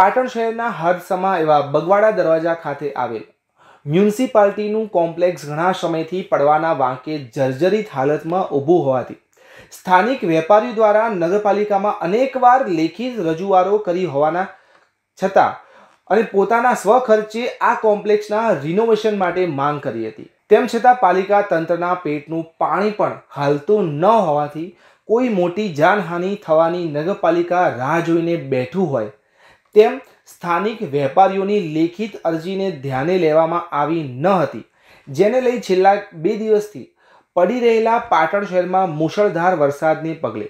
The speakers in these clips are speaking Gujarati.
પાટણ શહેરના હરસમા એવા બગવાડા દરવાજા ખાતે આવેલ મ્યુનિસિપાલિટીનું કોમ્પ્લેક્સ ઘણા સમયથી પડવાના વાંકે જર્જરિત હાલતમાં ઊભું હોવાથી સ્થાનિક વેપારીઓ દ્વારા નગરપાલિકામાં અનેકવાર લેખિત રજૂઆતો કરી હોવાના છતાં અને પોતાના સ્વખર્ચે આ કોમ્પ્લેક્સના રિનોવેશન માટે માંગ કરી હતી તેમ છતાં પાલિકા તંત્રના પેટનું પાણી પણ હાલતું ન હોવાથી કોઈ મોટી જાનહાનિ થવાની નગરપાલિકા રાહ જોઈને બેઠું હોય તેમ સ્થાનિક વેપારીઓની લેખિત અરજીને ધ્યાને લેવામાં આવી ન હતી જેને લઈ છેલ્લા બે દિવસથી પડી રહેલા પાટણ શહેરમાં મુશળધાર વરસાદને પગલે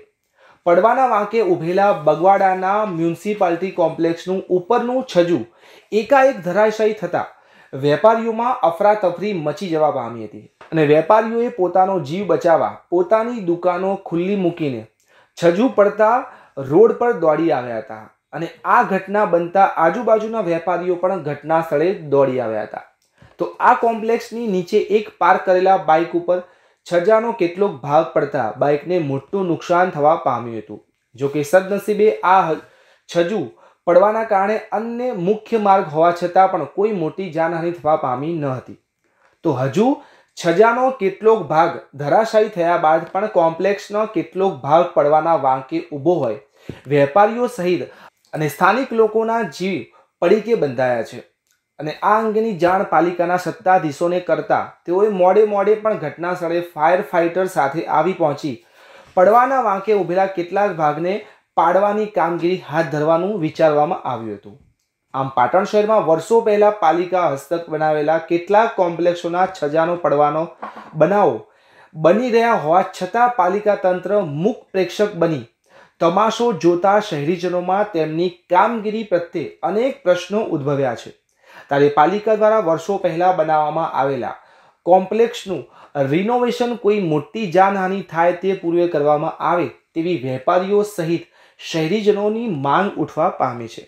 પડવાના વાંકે ઉભેલા બગવાડાના મ્યુનિસિપાલિટી કોમ્પ્લેક્સનું ઉપરનું છજુ એકાએક ધરાશયી થતાં વેપારીઓમાં અફરાતફરી મચી જવા પામી હતી અને વેપારીઓએ પોતાનો જીવ બચાવવા પોતાની દુકાનો ખુલ્લી મૂકીને છજુ પડતા રોડ પર દોડી આવ્યા હતા અને આ ઘટના બનતા આજુબાજુના વેપારીઓ પણ ઘટના સ્થળે દોડી આવ્યા હતા તો આ કોમ્પ્લેક્સની નીચે એક પાર્ક કરેલા બાઇક ઉપર છજાનો કેટલોક ભાગ પડતા બાઇકને મોટું નુકસાન થવા પામ્યું હતું જોકે સદનસીબે આ છજુ પડવાના કારણે અન્ય મુખ્ય માર્ગ હોવા છતાં પણ કોઈ મોટી જાનહાનિ થવા પામી ન હતી તો હજુ છજાનો કેટલોક ભાગ ધરાશાયી થયા બાદ પણ કોમ્પ્લેક્સનો કેટલોક ભાગ પડવાના વાંકે ઊભો હોય વેપારીઓ સહિત અને સ્થાનિક લોકોના જીવ પડીકે બંધાયા છે અને આ અંગેની જાણ પાલિકાના સત્તાધીશોને કરતા તેઓએ મોડે મોડે પણ ઘટના સ્થળે ફાયર ફાઇટર સાથે આવી પહોંચી પડવાના વાંકે ઉભેલા કેટલાક ભાગને પાડવાની કામગીરી હાથ ધરવાનું વિચારવામાં આવ્યું હતું આમ પાટણ શહેરમાં વર્ષો પહેલાં પાલિકા હસ્તક બનાવેલા કેટલાક કોમ્પ્લેક્ષોના છજાનો પડવાનો બનાવો બની રહ્યા હોવા છતાં પાલિકા તંત્ર મૂક પ્રેક્ષક બની તમાશો જોતા શહેરીજનોમાં તેમની કામગીરી પ્રત્યે અનેક પ્રશ્નો ઉદ્ભવ્યા છે ત્યારે પાલિકા દ્વારા વર્ષો પહેલાં બનાવવામાં આવેલા કોમ્પ્લેક્ષનું રિનોવેશન કોઈ મોટી જાનહાનિ થાય તે પૂર્વે કરવામાં આવે તેવી વેપારીઓ સહિત શહેરીજનોની માંગ ઉઠવા પામે છે